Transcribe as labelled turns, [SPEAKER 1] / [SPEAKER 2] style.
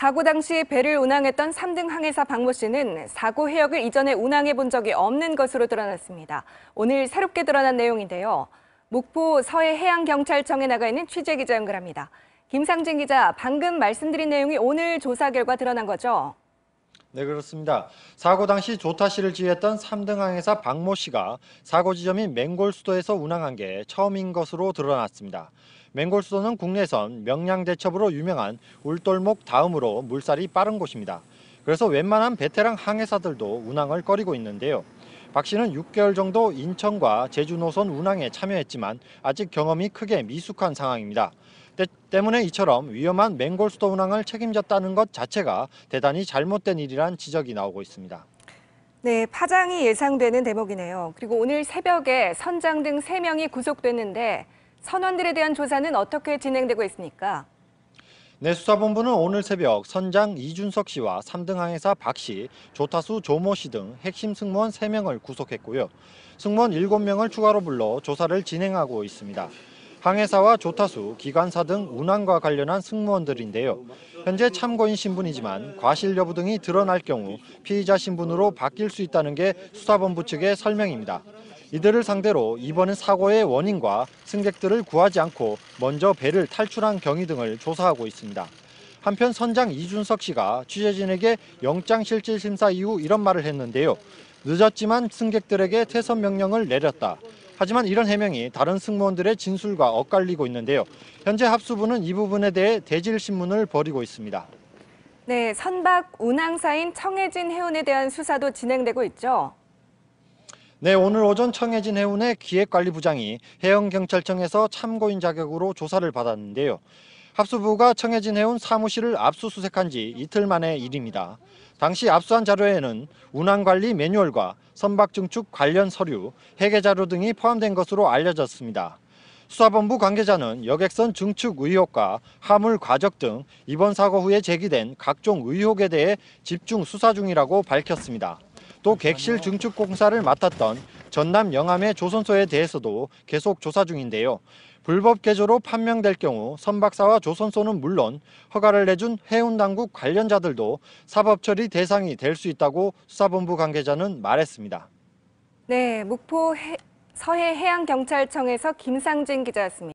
[SPEAKER 1] 사고 당시 배를 운항했던 3등 항해사 박모 씨는 사고 해역을 이전에 운항해 본 적이 없는 것으로 드러났습니다. 오늘 새롭게 드러난 내용인데요. 목포 서해해양경찰청에 나가 있는 취재기자 연결합니다. 김상진 기자, 방금 말씀드린 내용이 오늘 조사 결과 드러난 거죠?
[SPEAKER 2] 네 그렇습니다. 사고 당시 조타 씨를 지휘했던 3등 항해사 박모 씨가 사고 지점인 맹골수도에서 운항한 게 처음인 것으로 드러났습니다. 맹골수도는 국내선 명량대첩으로 유명한 울돌목 다음으로 물살이 빠른 곳입니다. 그래서 웬만한 베테랑 항해사들도 운항을 꺼리고 있는데요. 박 씨는 6개월 정도 인천과 제주 노선 운항에 참여했지만 아직 경험이 크게 미숙한 상황입니다. 때문에 이처럼 위험한 맹골수도 운항을 책임졌다는 것 자체가 대단히 잘못된 일이란 지적이 나오고 있습니다.
[SPEAKER 1] 네, 파장이 예상되는 대목이네요. 그리고 오늘 새벽에 선장 등 3명이 구속됐는데 선원들에 대한 조사는 어떻게 진행되고 있습니까?
[SPEAKER 2] 네, 수사본부는 오늘 새벽 선장 이준석 씨와 3등 항해사 박 씨, 조타수 조모 씨 등 핵심 승무원 3명을 구속했고요. 승무원 7명을 추가로 불러 조사를 진행하고 있습니다. 항해사와 조타수, 기관사 등 운항과 관련한 승무원들인데요. 현재 참고인 신분이지만 과실 여부 등이 드러날 경우 피의자 신분으로 바뀔 수 있다는 게 수사본부 측의 설명입니다. 이들을 상대로 이번은 사고의 원인과 승객들을 구하지 않고 먼저 배를 탈출한 경위 등을 조사하고 있습니다. 한편 선장 이준석 씨가 취재진에게 영장실질심사 이후 이런 말을 했는데요. 늦었지만 승객들에게 퇴선 명령을 내렸다. 하지만 이런 해명이 다른 승무원들의 진술과 엇갈리고 있는데요. 현재 합수부는 이 부분에 대해 대질신문을 벌이고 있습니다.
[SPEAKER 1] 네, 선박 운항사인 청해진 해운에 대한 수사도 진행되고
[SPEAKER 2] 있죠. 네, 오늘 오전 청해진 해운의 기획관리부장이 해양경찰청에서 참고인 자격으로 조사를 받았는데요. 합수부가 청해진 해운 사무실을 압수수색한 지 이틀 만의 일입니다. 당시 압수한 자료에는 운항관리 매뉴얼과 선박증축 관련 서류, 해계자료 등이 포함된 것으로 알려졌습니다. 수사본부 관계자는 여객선 증축 의혹과 화물 과적 등 이번 사고 후에 제기된 각종 의혹에 대해 집중 수사 중이라고 밝혔습니다. 또 객실 증축 공사를 맡았던 전남 영암의 조선소에 대해서도 계속 조사 중인데요. 불법 개조로 판명될 경우 선박사와 조선소는 물론 허가를 내준 해운당국 관련자들도 사법처리 대상이 될 수 있다고 수사본부 관계자는 말했습니다.
[SPEAKER 1] 네, 목포 해, 서해해양경찰청에서 김상진 기자였습니다.